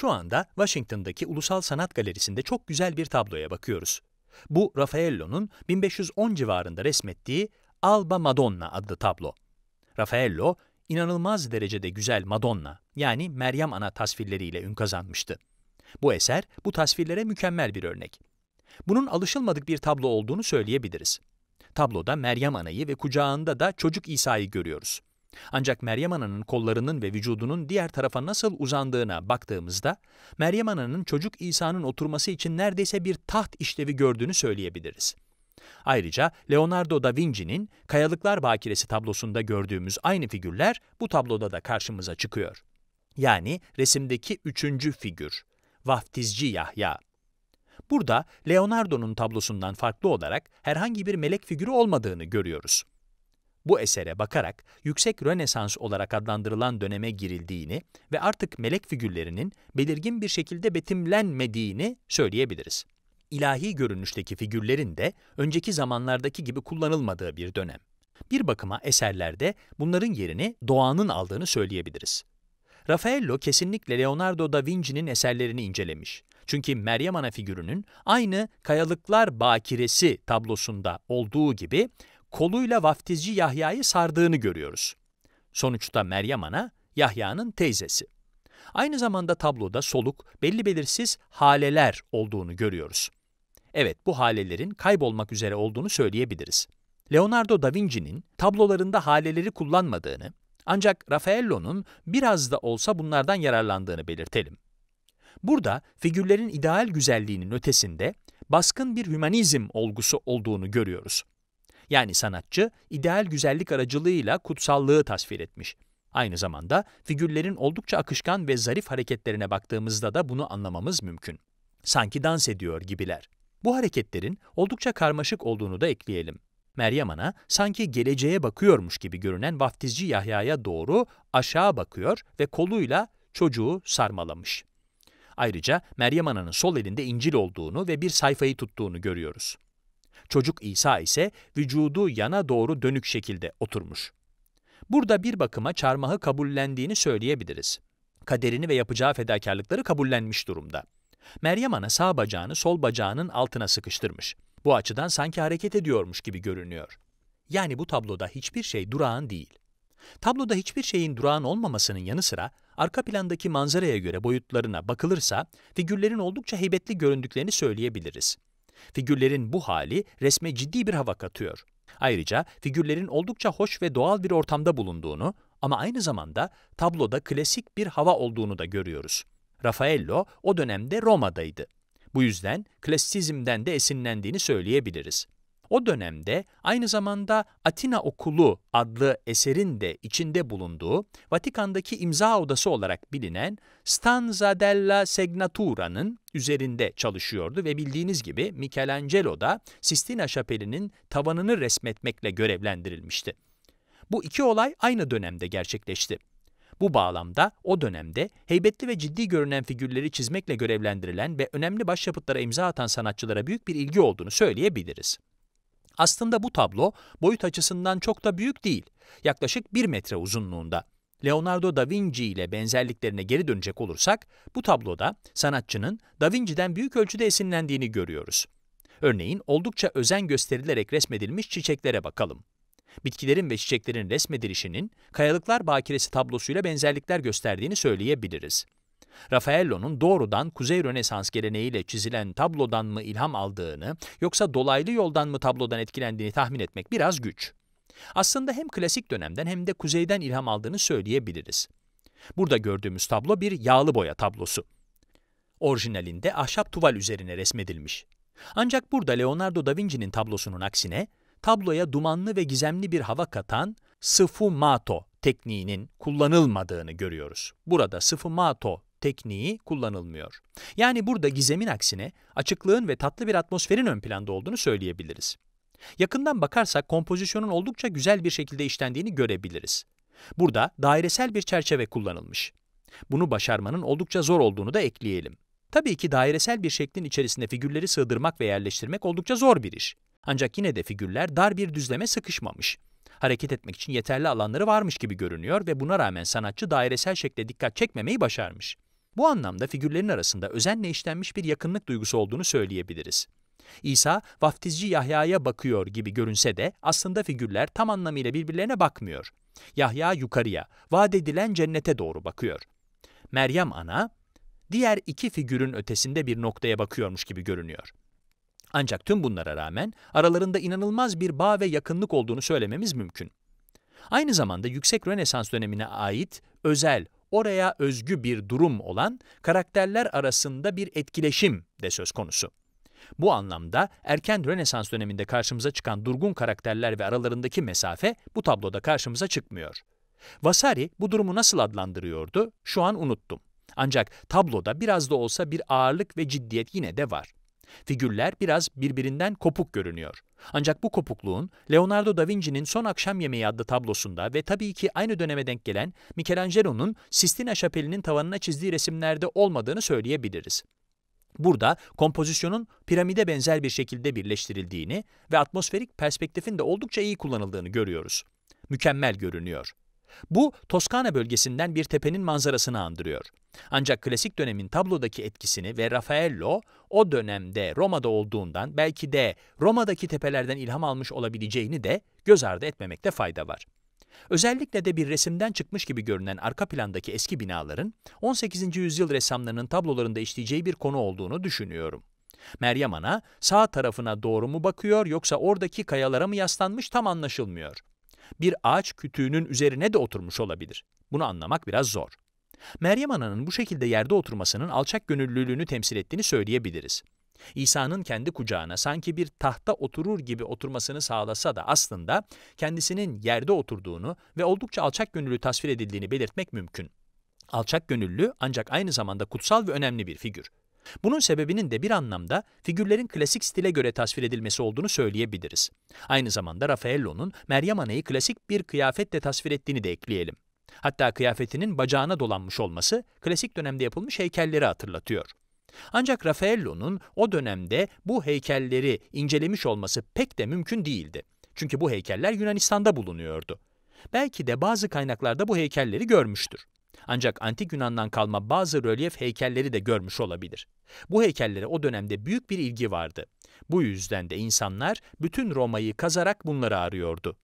Şu anda Washington'daki Ulusal Sanat Galerisi'nde çok güzel bir tabloya bakıyoruz. Bu Raffaello'nun 1510 civarında resmettiği Alba Madonna adlı tablo. Raffaello, inanılmaz derecede güzel Madonna yani Meryem Ana tasvirleriyle ün kazanmıştı. Bu eser bu tasvirlere mükemmel bir örnek. Bunun alışılmadık bir tablo olduğunu söyleyebiliriz. Tabloda Meryem Ana'yı ve kucağında da çocuk İsa'yı görüyoruz. Ancak Meryem Ana'nın kollarının ve vücudunun diğer tarafa nasıl uzandığına baktığımızda, Meryem Ana'nın çocuk İsa'nın oturması için neredeyse bir taht işlevi gördüğünü söyleyebiliriz. Ayrıca Leonardo da Vinci'nin Kayalıklar Bakiresi tablosunda gördüğümüz aynı figürler bu tabloda da karşımıza çıkıyor. Yani resimdeki üçüncü figür, vaftizci Yahya. Burada Leonardo'nun tablosundan farklı olarak herhangi bir melek figürü olmadığını görüyoruz. Bu esere bakarak yüksek Rönesans olarak adlandırılan döneme girildiğini ve artık melek figürlerinin belirgin bir şekilde betimlenmediğini söyleyebiliriz. İlahi görünüşteki figürlerin de önceki zamanlardaki gibi kullanılmadığı bir dönem. Bir bakıma eserlerde bunların yerini doğanın aldığını söyleyebiliriz. Raffaello kesinlikle Leonardo da Vinci'nin eserlerini incelemiş. Çünkü Meryem Ana figürünün aynı Kayalıklar Bakiresi tablosunda olduğu gibi koluyla vaftizci Yahya'yı sardığını görüyoruz. Sonuçta Meryem Ana, Yahya'nın teyzesi. Aynı zamanda tabloda soluk, belli belirsiz haleler olduğunu görüyoruz. Evet, bu halelerin kaybolmak üzere olduğunu söyleyebiliriz. Leonardo da Vinci'nin tablolarında haleleri kullanmadığını, ancak Raffaello'nun biraz da olsa bunlardan yararlandığını belirtelim. Burada figürlerin ideal güzelliğinin ötesinde baskın bir hümanizm olgusu olduğunu görüyoruz. Yani sanatçı ideal güzellik aracılığıyla kutsallığı tasvir etmiş. Aynı zamanda figürlerin oldukça akışkan ve zarif hareketlerine baktığımızda da bunu anlamamız mümkün. Sanki dans ediyor gibiler. Bu hareketlerin oldukça karmaşık olduğunu da ekleyelim. Meryem Ana sanki geleceğe bakıyormuş gibi görünen vaftizci Yahya'ya doğru aşağı bakıyor ve koluyla çocuğu sarmalamış. Ayrıca Meryem Ana'nın sol elinde İncil olduğunu ve bir sayfayı tuttuğunu görüyoruz. Çocuk İsa ise vücudu yana doğru dönük şekilde oturmuş. Burada bir bakıma çarmıhı kabullendiğini söyleyebiliriz. Kaderini ve yapacağı fedakarlıkları kabullenmiş durumda. Meryem Ana sağ bacağını sol bacağının altına sıkıştırmış. Bu açıdan sanki hareket ediyormuş gibi görünüyor. Yani bu tabloda hiçbir şey durağan değil. Tabloda hiçbir şeyin durağan olmamasının yanı sıra arka plandaki manzaraya göre boyutlarına bakılırsa figürlerin oldukça heybetli göründüklerini söyleyebiliriz. Figürlerin bu hali resme ciddi bir hava katıyor. Ayrıca figürlerin oldukça hoş ve doğal bir ortamda bulunduğunu ama aynı zamanda tabloda klasik bir hava olduğunu da görüyoruz. Raffaello o dönemde Roma'daydı. Bu yüzden klasizmden de esinlendiğini söyleyebiliriz. O dönemde aynı zamanda Atina Okulu adlı eserin de içinde bulunduğu Vatikan'daki imza odası olarak bilinen Stanza della Segnatura'nın üzerinde çalışıyordu ve bildiğiniz gibi Michelangelo da Sistina Şapeli'nin tavanını resmetmekle görevlendirilmişti. Bu iki olay aynı dönemde gerçekleşti. Bu bağlamda o dönemde heybetli ve ciddi görünen figürleri çizmekle görevlendirilen ve önemli başyapıtlara imza atan sanatçılara büyük bir ilgi olduğunu söyleyebiliriz. Aslında bu tablo boyut açısından çok da büyük değil. Yaklaşık 1 metre uzunluğunda. Leonardo da Vinci ile benzerliklerine geri dönecek olursak, bu tabloda sanatçının da Vinci'den büyük ölçüde esinlendiğini görüyoruz. Örneğin oldukça özen gösterilerek resmedilmiş çiçeklere bakalım. Bitkilerin ve çiçeklerin resmedilişinin kayalıklar bakiresi tablosuyla benzerlikler gösterdiğini söyleyebiliriz. Raffaello'nun doğrudan Kuzey Rönesans geleneğiyle çizilen tablodan mı ilham aldığını yoksa dolaylı yoldan mı tablodan etkilendiğini tahmin etmek biraz güç. Aslında hem klasik dönemden hem de kuzeyden ilham aldığını söyleyebiliriz. Burada gördüğümüz tablo bir yağlı boya tablosu. Orijinalinde ahşap tuval üzerine resmedilmiş. Ancak burada Leonardo da Vinci'nin tablosunun aksine tabloya dumanlı ve gizemli bir hava katan sfumato tekniğinin kullanılmadığını görüyoruz. Burada sfumato tekniği kullanılmıyor. Yani burada gizemin aksine açıklığın ve tatlı bir atmosferin ön planda olduğunu söyleyebiliriz. Yakından bakarsak kompozisyonun oldukça güzel bir şekilde işlendiğini görebiliriz. Burada dairesel bir çerçeve kullanılmış. Bunu başarmanın oldukça zor olduğunu da ekleyelim. Tabii ki dairesel bir şeklin içerisinde figürleri sığdırmak ve yerleştirmek oldukça zor bir iş. Ancak yine de figürler dar bir düzleme sıkışmamış. Hareket etmek için yeterli alanları varmış gibi görünüyor ve buna rağmen sanatçı dairesel şekle dikkat çekmemeyi başarmış. Bu anlamda figürlerin arasında özenle işlenmiş bir yakınlık duygusu olduğunu söyleyebiliriz. İsa, vaftizci Yahya'ya bakıyor gibi görünse de aslında figürler tam anlamıyla birbirlerine bakmıyor. Yahya yukarıya, vaat edilen cennete doğru bakıyor. Meryem ana, diğer iki figürün ötesinde bir noktaya bakıyormuş gibi görünüyor. Ancak tüm bunlara rağmen aralarında inanılmaz bir bağ ve yakınlık olduğunu söylememiz mümkün. Aynı zamanda yüksek Rönesans dönemine ait özel, oraya özgü bir durum olan karakterler arasında bir etkileşim de söz konusu. Bu anlamda erken Rönesans döneminde karşımıza çıkan durgun karakterler ve aralarındaki mesafe bu tabloda karşımıza çıkmıyor. Vasari bu durumu nasıl adlandırıyordu? Şu an unuttum. Ancak tabloda biraz da olsa bir ağırlık ve ciddiyet yine de var. Figürler biraz birbirinden kopuk görünüyor. Ancak bu kopukluğun Leonardo da Vinci'nin Son Akşam Yemeği adlı tablosunda ve tabii ki aynı döneme denk gelen Michelangelo'nun Sistina Şapeli'nin tavanına çizdiği resimlerde olmadığını söyleyebiliriz. Burada kompozisyonun piramide benzer bir şekilde birleştirildiğini ve atmosferik perspektifin de oldukça iyi kullanıldığını görüyoruz. Mükemmel görünüyor. Bu Toskana bölgesinden bir tepenin manzarasını andırıyor. Ancak klasik dönemin tablodaki etkisini ve Raffaello o dönemde Roma'da olduğundan belki de Roma'daki tepelerden ilham almış olabileceğini de göz ardı etmemekte fayda var. Özellikle de bir resimden çıkmış gibi görünen arka plandaki eski binaların 18. yüzyıl ressamlarının tablolarında işleyeceği bir konu olduğunu düşünüyorum. Meryem Ana sağ tarafına doğru mu bakıyor yoksa oradaki kayalara mı yaslanmış tam anlaşılmıyor bir ağaç kütüğünün üzerine de oturmuş olabilir. Bunu anlamak biraz zor. Meryem Ana'nın bu şekilde yerde oturmasının alçak gönüllülüğünü temsil ettiğini söyleyebiliriz. İsa'nın kendi kucağına sanki bir tahta oturur gibi oturmasını sağlasa da aslında kendisinin yerde oturduğunu ve oldukça alçak gönüllü tasvir edildiğini belirtmek mümkün. Alçak gönüllü ancak aynı zamanda kutsal ve önemli bir figür. Bunun sebebinin de bir anlamda figürlerin klasik stile göre tasvir edilmesi olduğunu söyleyebiliriz. Aynı zamanda Raffaello'nun Meryem Ana'yı klasik bir kıyafetle tasvir ettiğini de ekleyelim. Hatta kıyafetinin bacağına dolanmış olması klasik dönemde yapılmış heykelleri hatırlatıyor. Ancak Raffaello'nun o dönemde bu heykelleri incelemiş olması pek de mümkün değildi. Çünkü bu heykeller Yunanistan'da bulunuyordu. Belki de bazı kaynaklarda bu heykelleri görmüştür. Ancak antik Yunan'dan kalma bazı rölyef heykelleri de görmüş olabilir. Bu heykellere o dönemde büyük bir ilgi vardı. Bu yüzden de insanlar bütün Roma'yı kazarak bunları arıyordu.